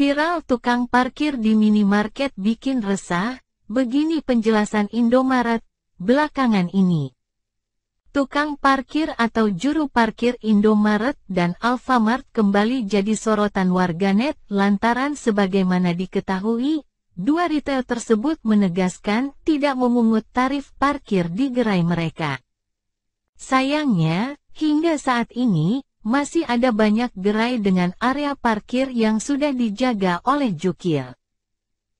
Viral tukang parkir di minimarket bikin resah, begini penjelasan Indomaret belakangan ini. Tukang parkir atau juru parkir Indomaret dan Alfamart kembali jadi sorotan warganet lantaran sebagaimana diketahui, dua retail tersebut menegaskan tidak memungut tarif parkir di gerai mereka. Sayangnya, hingga saat ini, masih ada banyak gerai dengan area parkir yang sudah dijaga oleh jukir.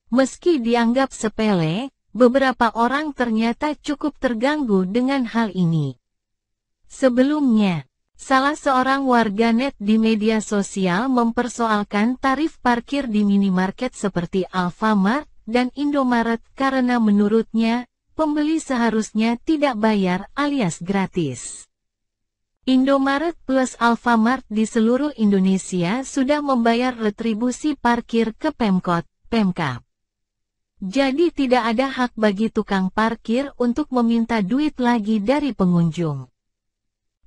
Meski dianggap sepele, beberapa orang ternyata cukup terganggu dengan hal ini. Sebelumnya, salah seorang warganet di media sosial mempersoalkan tarif parkir di minimarket seperti Alfamart dan Indomaret karena menurutnya, pembeli seharusnya tidak bayar alias gratis. Indomaret plus Alfamart di seluruh Indonesia sudah membayar retribusi parkir ke Pemkot, Pemkap. Jadi tidak ada hak bagi tukang parkir untuk meminta duit lagi dari pengunjung.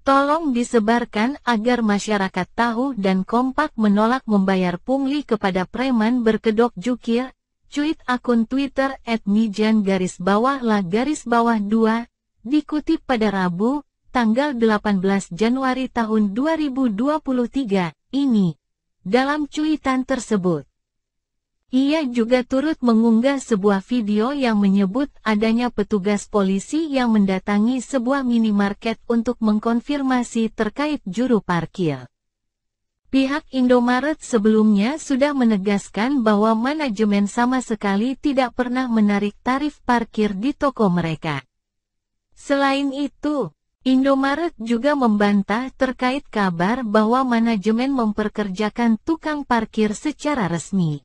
Tolong disebarkan agar masyarakat tahu dan kompak menolak membayar pungli kepada preman berkedok jukir, cuit akun Twitter at mijan garis bawah la garis bawah 2, dikutip pada Rabu, tanggal 18 Januari tahun 2023 ini. Dalam cuitan tersebut, ia juga turut mengunggah sebuah video yang menyebut adanya petugas polisi yang mendatangi sebuah minimarket untuk mengkonfirmasi terkait juru parkir. Pihak Indomaret sebelumnya sudah menegaskan bahwa manajemen sama sekali tidak pernah menarik tarif parkir di toko mereka. Selain itu, Indomaret juga membantah terkait kabar bahwa manajemen memperkerjakan tukang parkir secara resmi.